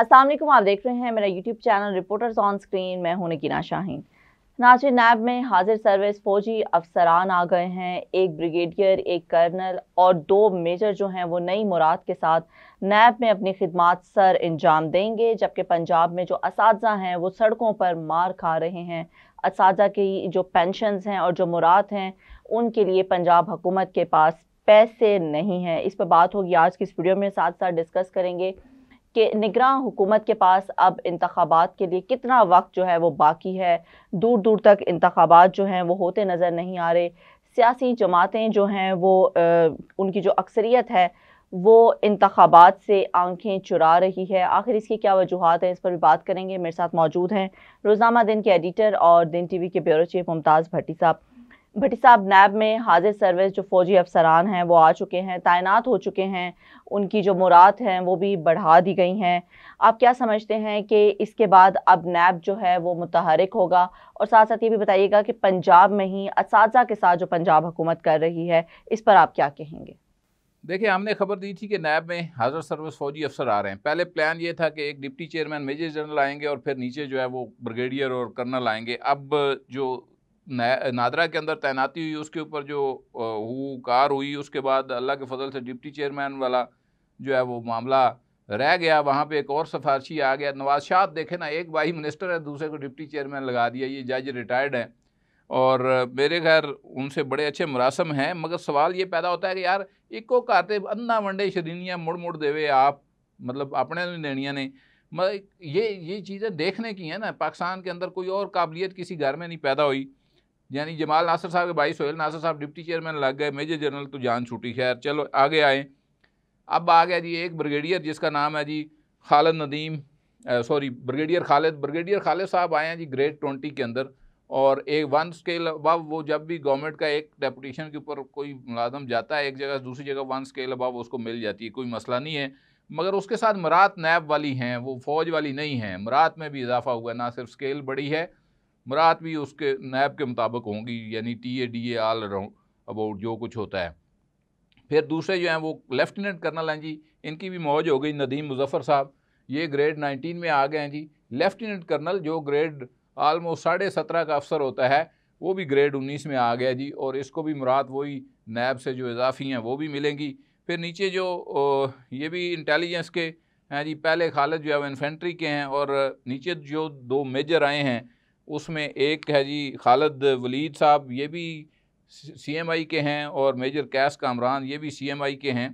अस्सलाम वालेकुम आप देख रहे हैं मेरा YouTube channel reporters on screen मैं हूं निकिना शाहीन नाजिर नैब में हाजिर सर्विस फौजी अफसरान आ गए हैं एक ब्रिगेडियर एक कर्नल और दो मेजर जो हैं वो नई मुराद के साथ नैब में अपनी खिदमत सर अंजाम देंगे जबकि पंजाब में जो इस हैं वो सड़कों पर मार खा रहे हैं इस की जो पेंशन हैं और जो मुराद हैं उनके लिए पंजाब हुकूमत के पास पैसे नहीं हैं इस पर बात होगी आज की इस वीडियो में साथ साथ डिस्कस करेंगे कि निगरान हुकूमत के पास अब इंतबात के लिए कितना वक्त जो है वो बाकी है दूर दूर तक इंतबात जो हैं वो होते नज़र नहीं आ रहे सियासी जमातें जो हैं वो आ, उनकी जो अक्सरियत है वो इंतबात से आंखें चुरा रही है आखिर इसकी क्या वजूहत है इस पर भी बात करेंगे मेरे साथ मौजूद हैं रोज़नामा दिन के एडिटर और दिन टी वी के ब्यूरो चीफ मुमताज़ भट्टी साहब भट्टी साहब नैब में हाजिर सर्विस जो फौजी अफसरान हैं वो आ चुके हैं तैनात हो चुके हैं उनकी जो मुराद हैं वो भी बढ़ा दी गई हैं आप क्या समझते हैं कि इसके बाद अब नैब जो है वो मुतहरक होगा और साथ साथ ये भी बताइएगा कि पंजाब में ही इस के साथ जो पंजाब हुकूमत कर रही है इस पर आप क्या कहेंगे देखिए हमने खबर दी थी कि नैब में हाजिर सर्विस फौजी अफसर आ रहे हैं पहले प्लान ये था कि एक डिप्टी चेयरमैन मेजर जनरल आएंगे और फिर नीचे जो है वो ब्रिगेडियर और कर्नल आएंगे अब जो नादरा के अंदर तैनाती हुई उसके ऊपर जो हु कार हुई उसके बाद अल्लाह के फजल से डिप्टी चेयरमैन वाला जो है वो मामला रह गया वहाँ पे एक और सफारशी आ गया नवाज शाह देखे ना एक वाही मिनिस्टर है दूसरे को डिप्टी चेयरमैन लगा दिया ये जज रिटायर्ड हैं और मेरे घर उनसे बड़े अच्छे मुरासम हैं मगर सवाल ये पैदा होता है कि यार इको कहते अन्ना वनडे शरीनियाँ मुड़ मुड़ देवे आप मतलब अपने देनिया ने मतलब ये ये चीज़ें देखने की हैं ना पाकिस्तान के अंदर कोई और काबिलियत किसी घर में नहीं पैदा हुई यानी जमाल नासर साहब के भाई सोहेल नासर साहब डिप्टी चेयरमैन लग गए मेजर जनरल तो जान छूटी खैर चलो आगे आए अब आ गया जी एक ब्रिगेडियर जिसका नाम है जी Khalid Nadeem sorry brigadier Khalid brigadier Khalid साहब आए हैं जी ग्रेड ट्वेंटी के अंदर और एक वन स्केल अबव वो जब भी गवर्नमेंट का एक डेपुटेशन के ऊपर कोई मुलाजम जाता है एक जगह दूसरी जगह वन स्केल अबव उसको मिल जाती है कोई मसला नहीं है मगर उसके साथ मरात नैब वाली हैं वो फ़ौज वाली नहीं हैं मरात में भी इजाफा हुआ है ना सिर्फ स्केल बड़ी है मुराद भी उसके नैब के मुताबिक होंगी यानी T A D A all about जो कुछ होता है फिर दूसरे जो हैं वो लेफ्टिनेंट कर्नल हैं जी इनकी भी मौज हो गई नदीम मुजफ़र साहब ये ग्रेड नाइनटीन में आ गए हैं जी लेफ्टिनेंट कर्नल जो ग्रेड आलमोस्ट साढ़े सत्रह का अफसर होता है वो भी ग्रेड उन्नीस में आ गया जी और इसको भी मुराद वही नैब से जो इजाफ़ी हैं वो भी मिलेंगी फिर नीचे जो ये भी इंटेलिजेंस के हैं जी पहले खालिद जो है वो इन्फेंट्री के हैं और नीचे जो दो मेजर आए हैं उसमें एक है जी खालद वलीद साहब ये भी सी एम आई के हैं और मेजर कैस कामरान ये भी सी एम आई के हैं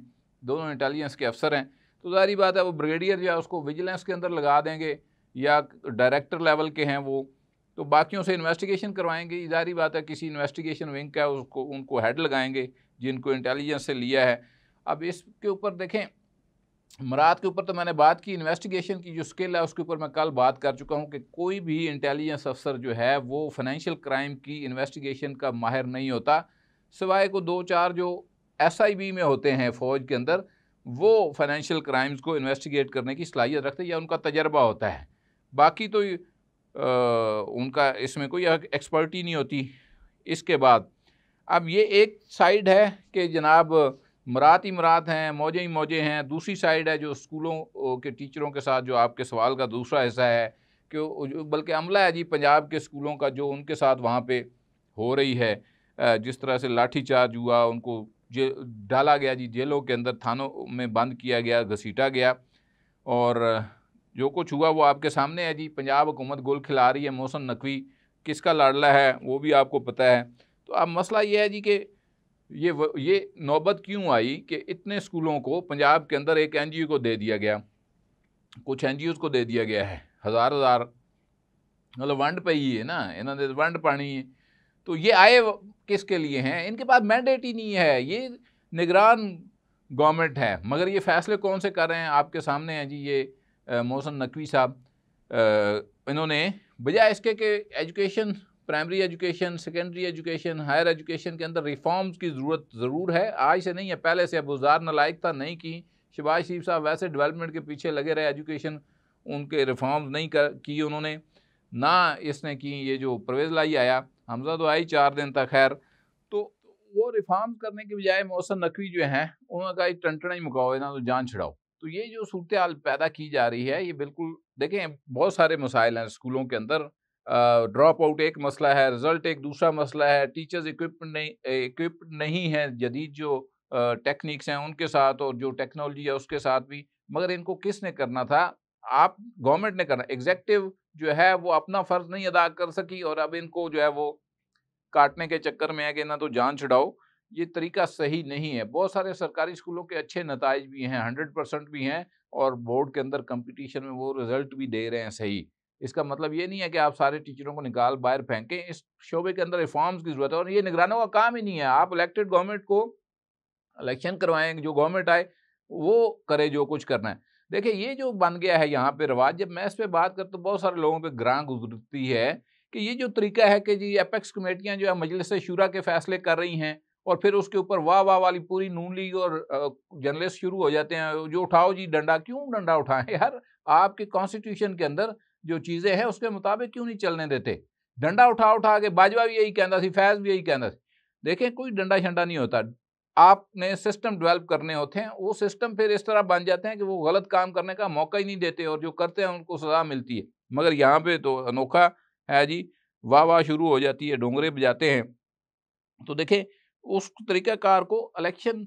दोनों इंटेलिजेंस के अफसर हैं तो जारी बात है वो ब्रिगेडियर या उसको विजिलेंस के अंदर लगा देंगे या डायरेक्टर लेवल के हैं वो तो बाकियों से इन्वेस्टिगेशन करवाएंगे जारी बात है किसी इन्वेस्टिगेशन विंग का उसको उनको हेड लगाएंगे जिनको इंटेलिजेंस से लिया है अब इसके ऊपर देखें मराद के ऊपर तो मैंने बात की इन्वेस्टिगेशन की जो स्किल है उसके ऊपर मैं कल बात कर चुका हूँ कि कोई भी इंटेलिजेंस अफसर जो है वो फाइनेंशियल क्राइम की इन्वेस्टिगेशन का माहिर नहीं होता सिवाय को दो चार जो एस में होते हैं फ़ौज के अंदर वो फाइनेंशियल क्राइम्स को इन्वेस्टिगेट करने की सलाहियत रखते हैं या उनका तजर्बा होता है बाकी तो आ, उनका इसमें कोई एक्सपर्टी नहीं होती इसके बाद अब ये एक साइड है कि जनाब मरात ही मरात हैं मौजे ही मौजे हैं दूसरी साइड है जो स्कूलों के टीचरों के साथ जो आपके सवाल का दूसरा हिस्सा है कि बल्कि अमला है जी पंजाब के स्कूलों का जो उनके साथ वहाँ पे हो रही है जिस तरह से लाठीचार्ज हुआ उनको जे डाला गया जी जेलों के अंदर थानों में बंद किया गया घसीटा गया और जो कुछ हुआ वो आपके सामने है जी पंजाब हुकूमत गोल खिला रही है मौसम नकवी किसका लाडला है वो भी आपको पता है तो अब मसला ये है जी कि ये व, ये नौबत क्यों आई कि इतने स्कूलों को पंजाब के अंदर एक एन को दे दिया गया कुछ एन को दे दिया गया है हज़ार हज़ार मतलब वंड पे ही है ना इन्होंने तो वंड पानी है तो ये आए किसके लिए हैं इनके पास मैंडेट ही नहीं है ये निगरान गवर्नमेंट है मगर ये फ़ैसले कौन से कर रहे हैं आपके सामने हैं जी ये मोहसन नकवी साहब इन्होंने बजाय इसके कि education primary education secondary education higher education के अंदर रिफॉर्म्स की ज़रूरत ज़रूर है आज से नहीं है पहले से अब गुजार नलायक था नहीं की शिबाज शरीफ साहब वैसे डेवलपमेंट के पीछे लगे रहे एजुकेशन उनके रिफॉर्म्स नहीं कर की उन्होंने ना इसने की ये जो परवेज़ लाई आया हमजा तो आई चार दिन तक खैर तो वो रिफॉर्म करने के बजाय मौसम नकवी जो हैं उन्होंने कहा टंटना ही मुकाओ ना तो जान छिड़ाओ तो ये जो सूरत हाल पैदा की जा रही है ये बिल्कुल देखें बहुत सारे मसाइल हैं स्कूलों के अंदर ड्रॉप आउट एक मसला है रिजल्ट एक दूसरा मसला है टीचर्स इक्विपमेंट नहीं इक्विप्ड नहीं है जदीद जो टेक्निक्स हैं उनके साथ और जो टेक्नोलॉजी है उसके साथ भी मगर इनको किसने करना था आप गवर्नमेंट ने करना एग्जेक्टिव जो है वो अपना फ़र्ज नहीं अदा कर सकी और अब इनको जो है वो काटने के चक्कर में है कि ना तो जान छुड़ाओ ये तरीका सही नहीं है बहुत सारे सरकारी स्कूलों के अच्छे नतज भी हैं हंड्रेड परसेंट भी हैं और बोर्ड के अंदर कंपटीशन में वो रिज़ल्ट भी दे रहे हैं सही इसका मतलब ये नहीं है कि आप सारे टीचरों को निकाल बाहर फेंकें इस शोबे के अंदर रिफॉर्म्स की ज़रूरत है और ये निगरानों का काम ही नहीं है आप इलेक्टेड गवर्नमेंट को इलेक्शन करवाएं जो गवर्नमेंट आए वो करे जो कुछ करना है देखिए ये जो बन गया है यहाँ पे रवाज जब मैं इस पर बात करता हूँ बहुत सारे लोगों पर ग्रां गुजरती है कि ये जो तरीका है कि जी अपेक्स कमेटियाँ जो है मजलिस शुरा के फैसले कर रही हैं और फिर उसके ऊपर वाह वाह वाली पूरी नून लीग और जर्नलिस्ट शुरू हो जाते हैं जो उठाओ जी डंडा क्यों डंडा उठाएं यार आपके कॉन्स्टिट्यूशन के अंदर जो चीज़ें हैं उसके मुताबिक क्यों नहीं चलने देते डंडा उठा उठा के बाजवा भी यही कहता सी फैज भी यही कहता सी देखें कोई डंडा शंडा नहीं होता आपने सिस्टम डेवलप करने होते हैं वो सिस्टम फिर इस तरह बन जाते हैं कि वो गलत काम करने का मौका ही नहीं देते और जो करते हैं उनको सज़ा मिलती है मगर यहाँ पे तो अनोखा है जी वाह वाह शुरू हो जाती है डोंगरे बजाते हैं तो देखें उस तरीक़ाकार को इलेक्शन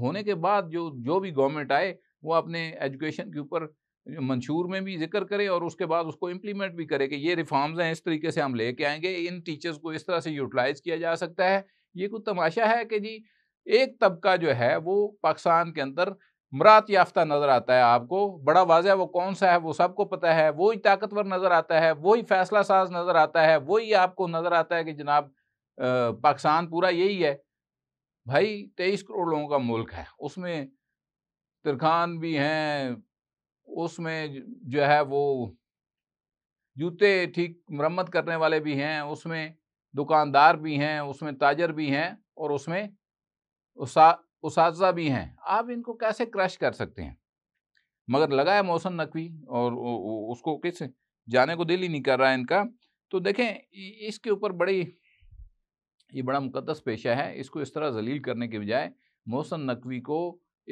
होने के बाद जो जो भी गवर्नमेंट आए वो अपने एजुकेशन के ऊपर मंशूर में भी जिक्र करे और उसके बाद उसको इम्प्लीमेंट भी करे कि ये रिफॉर्म्स हैं इस तरीके से हम लेके आएंगे इन टीचर्स को इस तरह से यूटिलाइज किया जा सकता है ये कुछ तमाशा है कि जी एक तबका जो है वो पाकिस्तान के अंदर मरात याफ्ता नज़र आता है आपको बड़ा वाज वो कौन सा है वो सबको पता है वही ताकतवर नज़र आता है वही फैसला साज नज़र आता है वही आपको नज़र आता है कि जनाब पाकिस्तान पूरा यही है भाई तेईस करोड़ लोगों का मुल्क है उसमें तिरखान भी हैं उसमें जो है वो जूते ठीक मरम्मत करने वाले भी हैं उसमें दुकानदार भी हैं उसमें ताजर भी हैं और उसमें उसा उस भी हैं आप इनको कैसे क्रश कर सकते हैं मगर लगा है मौसम नकवी और उसको किस जाने को दिल ही नहीं कर रहा है इनका तो देखें इसके ऊपर बड़ी ये बड़ा मुकदस पेशा है इसको इस तरह जलील करने के बजाय मौसम नकवी को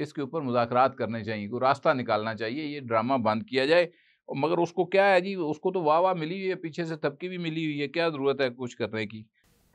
इसके ऊपर मुजाकर करने चाहिए को रास्ता निकालना चाहिए ये ड्रामा बंद किया जाए मगर उसको क्या है जी उसको तो वाह वाह मिली हुई है पीछे से तबकी भी मिली हुई है क्या ज़रूरत है कुछ करने की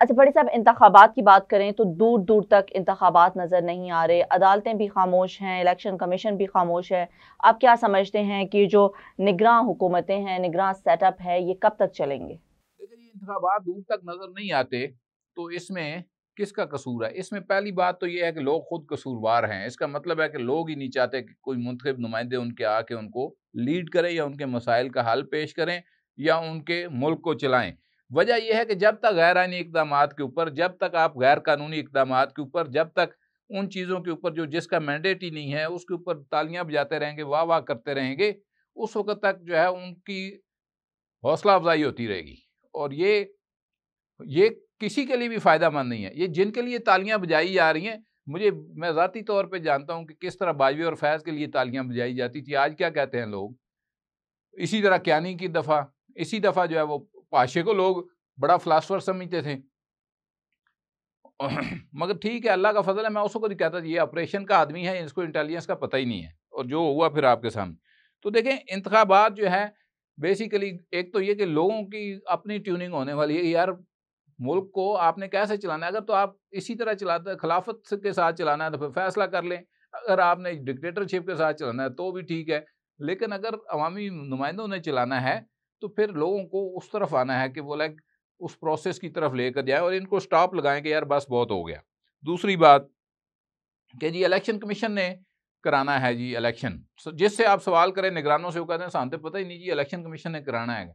अच्छा बड़े साहब इंतबात की बात करें तो दूर दूर तक इंतबात नज़र नहीं आ रहे अदालतें भी खामोश हैं इलेक्शन कमीशन भी खामोश है आप क्या समझते हैं कि जो निगरान हुकूमतें हैं निगरान सेटअप है ये कब तक चलेंगे देखिए इंतबात दूर तक नज़र नहीं आते तो इसमें किसका कसूर है इसमें पहली बात तो यह है कि लोग खुद कसूरवार हैं इसका मतलब है कि लोग ही नहीं चाहते कि कोई मुंतब नुमाइंदे उनके आके उनको लीड करें या उनके मसाइल का हल पेश करें या उनके मुल्क को चलाएं वजह यह है कि जब तक गैर आइनी इकदाम के ऊपर जब तक आप गैर कानूनी इकदाम के ऊपर जब तक उन चीज़ों के ऊपर जो जिसका मैंडेट ही नहीं है उसके ऊपर तालियां बजाते रहेंगे वाह वाह करते रहेंगे उस वक्त तक जो है उनकी हौसला अफजाई होती रहेगी और ये ये किसी के लिए भी फ़ायदा मंद नहीं है ये जिनके लिए तालियां बजाई जा रही हैं मुझे मैं ज़ाती तौर पे जानता हूँ कि किस तरह बाजवे और फैज़ के लिए तालियां बजाई जाती थी आज क्या कहते हैं लोग इसी तरह क्यानी की दफ़ा इसी दफ़ा जो है वो पाशे को लोग बड़ा फ़िलासफ़र समझते थे मगर ठीक है अल्लाह का फजल है मैं उसको नहीं कहता ये ऑपरेशन का आदमी है इसको इंटेलिजेंस का पता ही नहीं है और जो हुआ फिर आपके सामने तो देखें इंतबात जो है बेसिकली एक तो ये कि लोगों की अपनी ट्यूनिंग होने वाली है यार मुल्क को आपने कैसे चलाना है अगर तो आप इसी तरह चलाते खिलाफत के साथ चलाना है तो फिर फैसला कर लें अगर आपने डिक्टेटरशिप के साथ चलाना है तो भी ठीक है लेकिन अगर अवामी नुमाइंदों ने चलाना है तो फिर लोगों को उस तरफ आना है कि वो लाइक उस प्रोसेस की तरफ लेकर जाए और इनको स्टॉप लगाएं कि यार बस बहुत हो गया दूसरी बात कि जी इलेक्शन कमीशन ने कराना है जी इलेक्शन जिससे आप सवाल करें निगरानों से वो कहते हैं सामते पता ही नहीं जी इलेक्शन कमीशन ने कराना है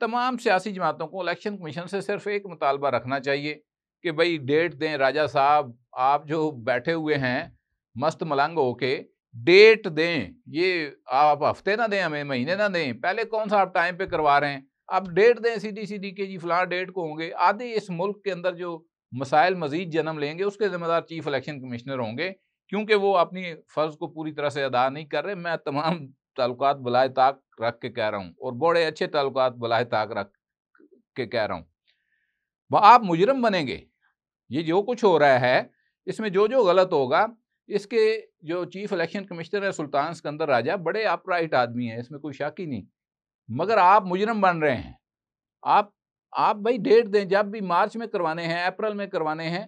तमाम सियासी जमातों को इलेक्शन कमीशन से सिर्फ एक मुतालबा रखना चाहिए कि भाई डेट दें राजा साहब आप जो बैठे हुए हैं मस्त मलंग के डेट दें ये आप हफ्ते ना दें हमें महीने ना दें पहले कौन सा आप टाइम पे करवा रहे हैं आप डेट दें सीधी सीधी के जी फलां डेट को होंगे आधे इस मुल्क के अंदर जो मसाइल मजीद जन्म लेंगे उसके ज़िम्मेदार चीफ इलेक्शन कमिश्नर होंगे क्योंकि वो अपनी फ़र्ज़ को पूरी तरह से अदा नहीं कर रहे मैं तमाम ताल्लुकात बलाए ताक रख के कह रहा हूँ और बड़े अच्छे ताल्लुकात बलाए ताक रख के कह रहा हूँ वह आप मुजरम बनेंगे ये जो कुछ हो रहा है इसमें जो जो गलत होगा इसके जो चीफ इलेक्शन कमिश्नर है सुल्तान सिकंदर राजा बड़े अपराइट आदमी हैं इसमें कोई शक ही नहीं मगर आप मुजरम बन रहे हैं आप आप भाई डेट दें जब भी मार्च में करवाने हैं अप्रैल में करवाने हैं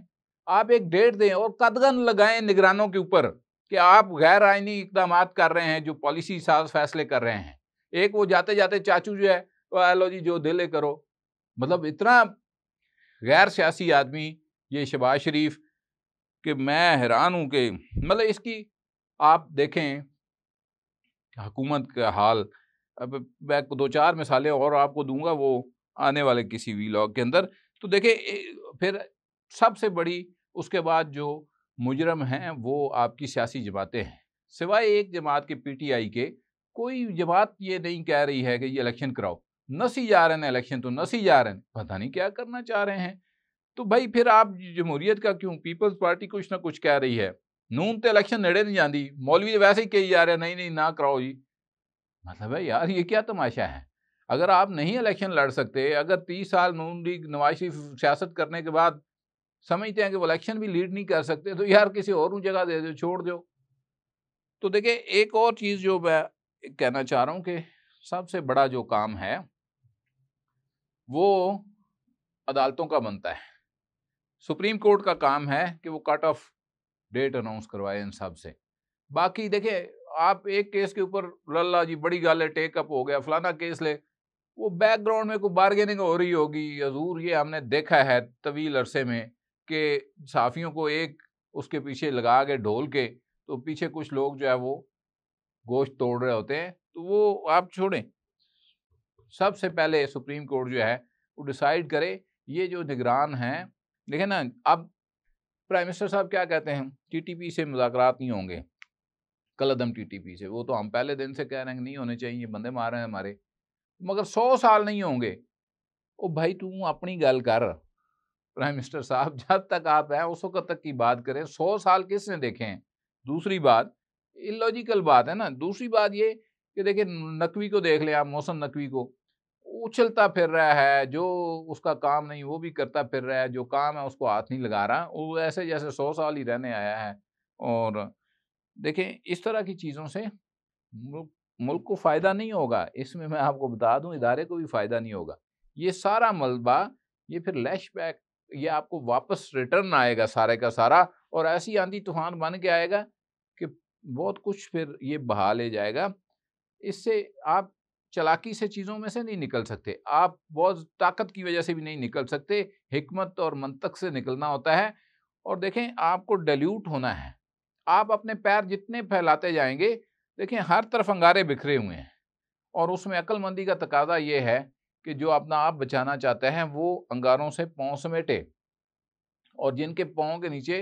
आप एक डेट दें और कदगन लगाएं निगरानों के ऊपर कि आप गैर आइनी इकदाम कर रहे हैं जो पॉलिसी साज फैसले कर रहे हैं एक वो जाते जाते चाचू जो है वो लो जी जो दिले करो मतलब इतना गैर सियासी आदमी ये शबाज शरीफ कि मैं हैरान हूँ कि मतलब इसकी आप देखें हुकूमत का हाल अब मैं दो चार मिसालें और आपको दूंगा वो आने वाले किसी वी के अंदर तो देखें फिर सबसे बड़ी उसके बाद जो मुजरम हैं वो आपकी सियासी जमातें हैं सिवाय एक जमात के पीटीआई के कोई जमात ये नहीं कह रही है कि ये इलेक्शन कराओ नसी जा रहे हैं इलेक्शन तो नसी जा रहे हैं पता नहीं क्या करना चाह रहे हैं तो भाई फिर आप जमहूरीत का क्यों पीपल्स पार्टी कुछ ना कुछ कह रही है नून तो इलेक्शन लड़े नहीं जाती मौलवी तो वैसे ही कही जा रहे हैं नहीं नहीं ना कराओ जी मतलब है यार ये क्या तमाशा है अगर आप नहीं इलेक्शन लड़ सकते अगर तीस साल नून लीग नवाज शरीफ सियासत करने के बाद समझते हैं कि वो इलेक्शन भी लीड नहीं कर सकते तो यार किसी और जगह दे दो छोड़ दो तो देखिए एक और चीज़ जो मैं कहना चाह रहा हूँ कि सबसे बड़ा जो काम है वो अदालतों का बनता है सुप्रीम कोर्ट का काम है कि वो कट ऑफ डेट अनाउंस करवाए इन सब से बाकी देखे आप एक केस के ऊपर लल्ला जी बड़ी गाल है टेकअप हो गया फलाना केस ले वो बैकग्राउंड में कोई बार्गेनिंग हो रही होगी हजूर ये हमने देखा है तवील अरसे में के साफियों को एक उसके पीछे लगा के ढोल के तो पीछे कुछ लोग जो है वो गोश्त तोड़ रहे होते हैं तो वो आप छोड़ें सबसे पहले सुप्रीम कोर्ट जो है वो डिसाइड करे ये जो निगरान हैं देखें ना अब प्राइम मिनिस्टर साहब क्या कहते हैं टीटीपी से मुजाकर नहीं होंगे कलदम टीटीपी से वो तो हम पहले दिन से कह रहे हैं नहीं होने चाहिए ये बंदे मार रहे हैं हमारे मगर सौ साल नहीं होंगे ओ भाई तू अपनी गल कर प्राइम मिनिस्टर साहब जब तक आप हैं उस वक्त तक की बात करें सौ साल किसने देखे हैं दूसरी बात इलॉजिकल बात है ना दूसरी बात ये कि देखिए नकवी को देख लें आप मौसम नकवी को उछलता फिर रहा है जो उसका काम नहीं वो भी करता फिर रहा है जो काम है उसको हाथ नहीं लगा रहा वो ऐसे जैसे सौ साल ही रहने आया है और देखें इस तरह की चीज़ों से मुल्क मुल्क को फ़ायदा नहीं होगा इसमें मैं आपको बता दूं इदारे को भी फ़ायदा नहीं होगा ये सारा मलबा ये फिर लैश बैक ये आपको वापस रिटर्न आएगा सारे का सारा और ऐसी आंधी तूफान बन के आएगा कि बहुत कुछ फिर ये बहा ले जाएगा इससे आप चलाकी से चीज़ों में से नहीं निकल सकते आप बहुत ताकत की वजह से भी नहीं निकल सकते हमत और मंतक से निकलना होता है और देखें आपको डल्यूट होना है आप अपने पैर जितने फैलाते जाएंगे देखें हर तरफ अंगारे बिखरे हुए हैं और उसमें अक्लमंदी का तकाजा ये है कि जो अपना आप बचाना चाहते हैं वो अंगारों से पाँव समेटे और जिनके पाँव के नीचे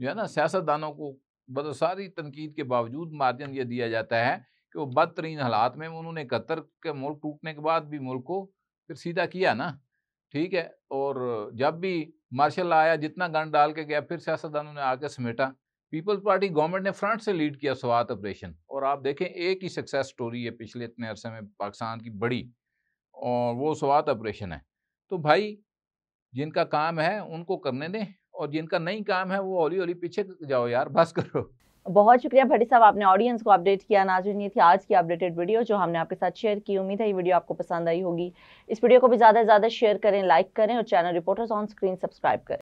जो है ना सियासतदानों को बद मतलब सारी तनकीद के बावजूद मार्जिन ये दिया जाता है कि वो बदतरीन हालात में उन्होंने कतर के मुल्क टूटने के बाद भी मुल्क को फिर सीधा किया ना ठीक है और जब भी मार्शल आया जितना गन डाल के गया फिर सियासतदानों ने आके समेटा पीपल्स पार्टी गवर्नमेंट ने फ्रंट से लीड किया स्वात ऑपरेशन और आप देखें एक ही सक्सेस स्टोरी है पिछले इतने अरसे में पाकिस्तान की बड़ी और वो स्वात ऑपरेशन है तो भाई जिनका काम है उनको करने दें और जिनका नहीं काम है वो हौली हौली पीछे जाओ यार बस करो बहुत शुक्रिया भट्टी साहब आपने ऑडियंस को अपडेट किया नाजुन ये थी आज की अपडेटेड वीडियो जो हमने आपके साथ शेयर की उम्मीद है ये वीडियो आपको पसंद आई होगी इस वीडियो को भी ज़्यादा से ज़्यादा शेयर करें लाइक करें और channel reporters on screen subscribe करें